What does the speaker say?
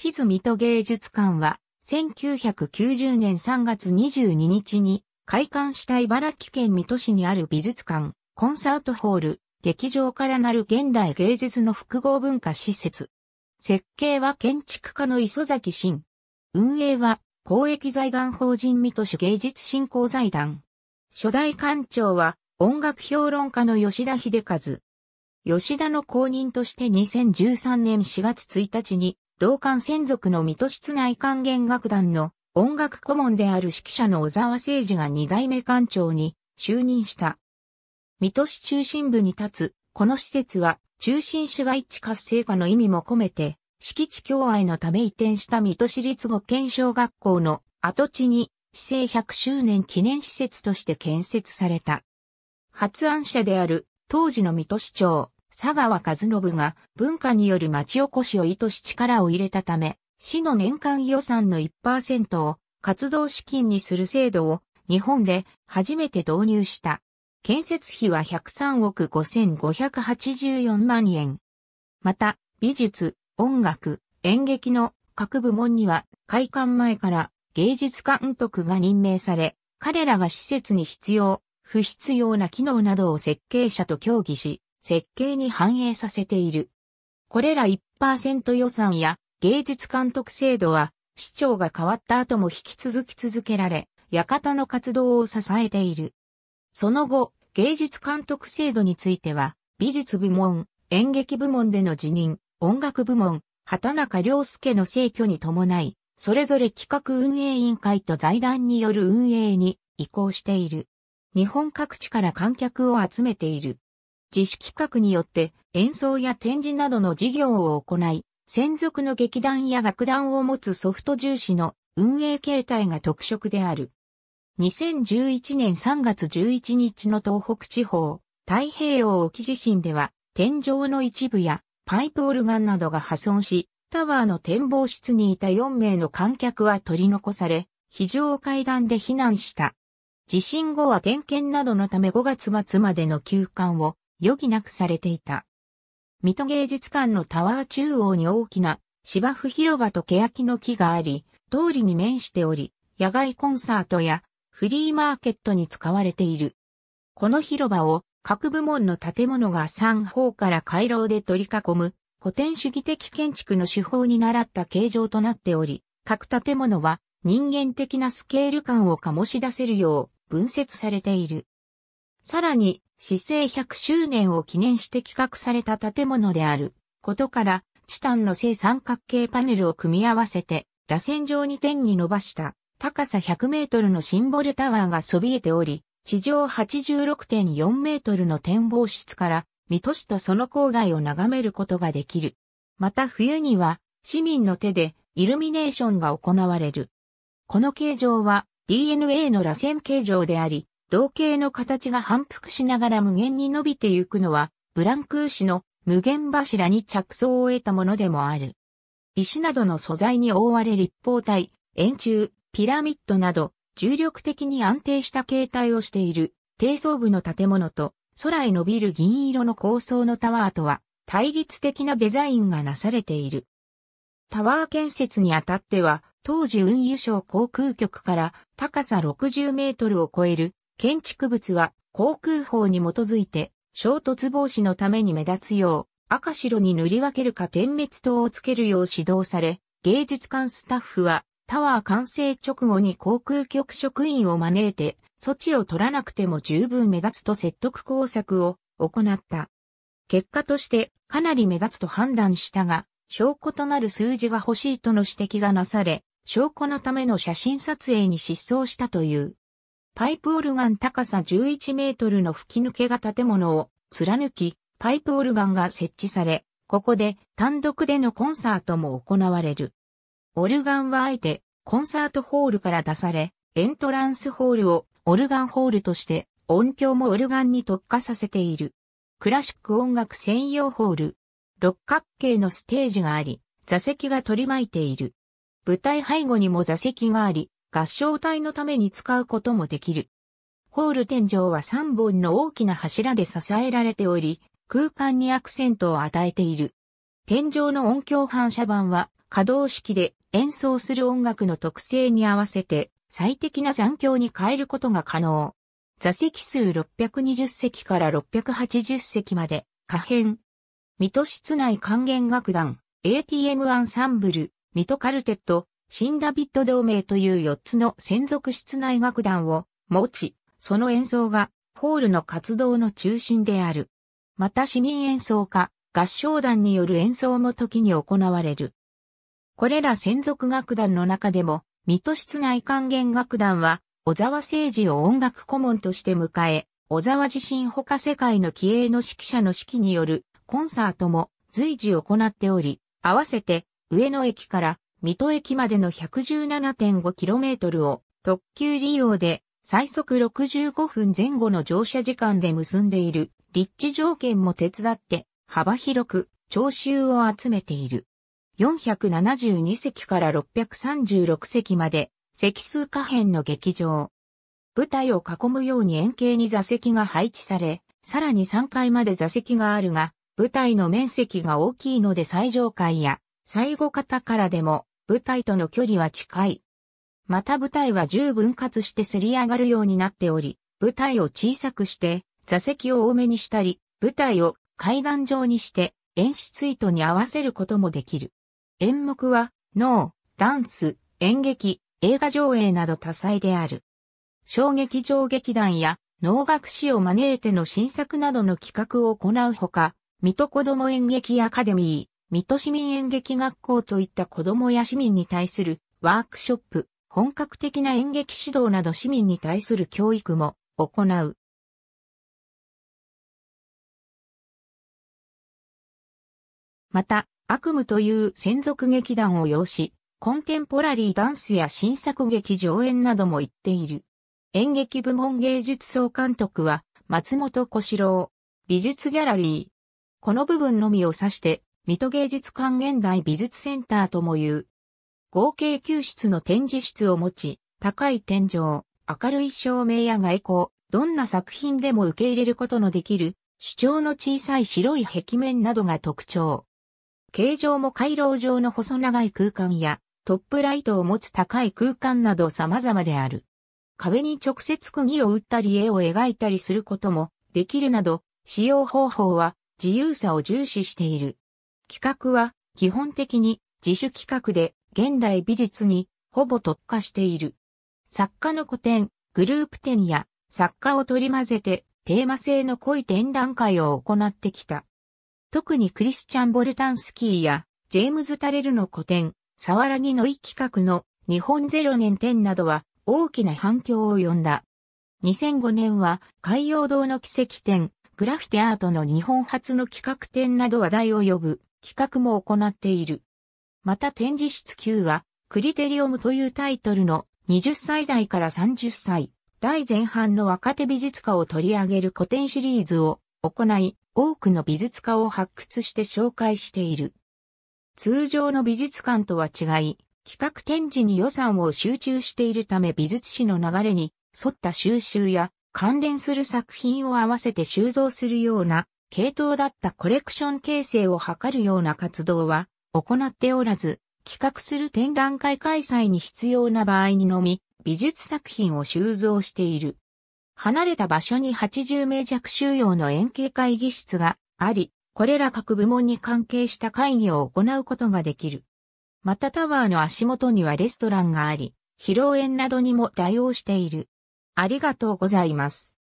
地図水戸芸術館は、1990年3月22日に開館した茨城県水戸市にある美術館、コンサートホール、劇場からなる現代芸術の複合文化施設。設計は建築家の磯崎慎。運営は公益財団法人水戸市芸術振興財団。初代館長は音楽評論家の吉田秀和。吉田の公認として2013年4月1日に同館専属の水戸室内管弦楽団の音楽顧問である指揮者の小沢誠二が二代目館長に就任した。水戸市中心部に立つ、この施設は中心市街地活性化の意味も込めて、敷地共愛のため移転した水戸市立語県小学校の跡地に、市政100周年記念施設として建設された。発案者である当時の水戸市長、佐川和信が文化による町おこしを意図し力を入れたため、市の年間予算の1%を活動資金にする制度を日本で初めて導入した。建設費は103億5584万円。また、美術、音楽、演劇の各部門には開館前から芸術監督が任命され、彼らが施設に必要、不必要な機能などを設計者と協議し、設計に反映させている。これら1%予算や芸術監督制度は市長が変わった後も引き続き続けられ、館の活動を支えている。その後、芸術監督制度については、美術部門、演劇部門での辞任、音楽部門、畑中良介の逝去に伴い、それぞれ企画運営委員会と財団による運営に移行している。日本各地から観客を集めている。自主企画によって演奏や展示などの事業を行い、専属の劇団や楽団を持つソフト重視の運営形態が特色である。2011年3月11日の東北地方、太平洋沖地震では、天井の一部やパイプオルガンなどが破損し、タワーの展望室にいた4名の観客は取り残され、非常階段で避難した。地震後は点検などのため5月末までの休館を余儀なくされていた。水戸芸術館のタワー中央に大きな芝生広場と欅の木があり、通りに面しており、野外コンサートやフリーマーケットに使われている。この広場を各部門の建物が3方から回廊で取り囲む古典主義的建築の手法に習った形状となっており、各建物は人間的なスケール感を醸し出せるよう分節されている。さらに、市政100周年を記念して企画された建物であることから、チタンの正三角形パネルを組み合わせて、螺旋状に点に伸ばした高さ100メートルのシンボルタワーがそびえており、地上86.4メートルの展望室から、水戸市とその郊外を眺めることができる。また冬には、市民の手でイルミネーションが行われる。この形状は DNA の螺旋形状であり、同型の形が反復しながら無限に伸びてゆくのは、ブランクーシの無限柱に着想を得たものでもある。石などの素材に覆われ立方体、円柱、ピラミッドなど、重力的に安定した形態をしている、低層部の建物と、空へ伸びる銀色の高層のタワーとは、対立的なデザインがなされている。タワー建設にあたっては、当時運輸省航空局から高さ60メートルを超える建築物は航空法に基づいて衝突防止のために目立つよう赤白に塗り分けるか点滅灯をつけるよう指導され、芸術館スタッフはタワー完成直後に航空局職員を招いて措置を取らなくても十分目立つと説得工作を行った。結果としてかなり目立つと判断したが、証拠となる数字が欲しいとの指摘がなされ、証拠のための写真撮影に失踪したという。パイプオルガン高さ11メートルの吹き抜けが建物を貫き、パイプオルガンが設置され、ここで単独でのコンサートも行われる。オルガンはあえてコンサートホールから出され、エントランスホールをオルガンホールとして音響もオルガンに特化させている。クラシック音楽専用ホール。六角形のステージがあり、座席が取り巻いている。舞台背後にも座席があり、合唱隊のために使うこともできる。ホール天井は3本の大きな柱で支えられており、空間にアクセントを与えている。天井の音響反射板は可動式で演奏する音楽の特性に合わせて最適な残響に変えることが可能。座席数620席から680席まで可変。水戸室内還元楽団 ATM アンサンブル、水戸カルテット新ダビッド同盟という4つの専属室内楽団を持ち、その演奏がホールの活動の中心である。また市民演奏家、合唱団による演奏も時に行われる。これら専属楽団の中でも、水戸室内管弦楽団は、小沢誠治を音楽顧問として迎え、小沢自身他世界の気鋭の指揮者の指揮によるコンサートも随時行っており、合わせて上野駅から水戸駅までの 117.5km を特急利用で最速65分前後の乗車時間で結んでいる立地条件も手伝って幅広く聴衆を集めている。472席から636席まで席数可変の劇場。舞台を囲むように円形に座席が配置され、さらに3階まで座席があるが、舞台の面積が大きいので最上階や最後方からでも舞台との距離は近い。また舞台は十分割してせり上がるようになっており、舞台を小さくして座席を多めにしたり、舞台を階段状にして演出意図に合わせることもできる。演目は脳、ダンス、演劇、映画上映など多彩である。小劇場劇団や能楽師を招いての新作などの企画を行うほか、水戸子ども演劇アカデミー、水戸市民演劇学校といった子供や市民に対するワークショップ、本格的な演劇指導など市民に対する教育も行う。また、悪夢という専属劇団を要し、コンテンポラリーダンスや新作劇上演なども行っている。演劇部門芸術総監督は松本小四郎、美術ギャラリー。この部分のみを指して水戸芸術館現代美術センターとも言う。合計9室の展示室を持ち、高い天井、明るい照明や外交、どんな作品でも受け入れることのできる、主張の小さい白い壁面などが特徴。形状も回廊状の細長い空間や、トップライトを持つ高い空間など様々である。壁に直接釘を打ったり絵を描いたりすることもできるなど、使用方法は自由さを重視している。企画は基本的に自主企画で現代美術にほぼ特化している。作家の古典、グループ展や作家を取り混ぜてテーマ性の濃い展覧会を行ってきた。特にクリスチャン・ボルタンスキーやジェームズ・タレルの古典、サワラギの一企画の日本ゼロ年展などは大きな反響を呼んだ。2005年は海洋堂の奇跡展、グラフィティアートの日本初の企画展など話題を呼ぶ。企画も行っている。また展示室9は、クリテリオムというタイトルの20歳代から30歳、代前半の若手美術家を取り上げる古典シリーズを行い、多くの美術家を発掘して紹介している。通常の美術館とは違い、企画展示に予算を集中しているため美術史の流れに沿った収集や関連する作品を合わせて収蔵するような系統だったコレクション形成を図るような活動は行っておらず、企画する展覧会開催に必要な場合にのみ、美術作品を収蔵している。離れた場所に80名弱収容の円形会議室があり、これら各部門に関係した会議を行うことができる。またタワーの足元にはレストランがあり、披露宴などにも対応している。ありがとうございます。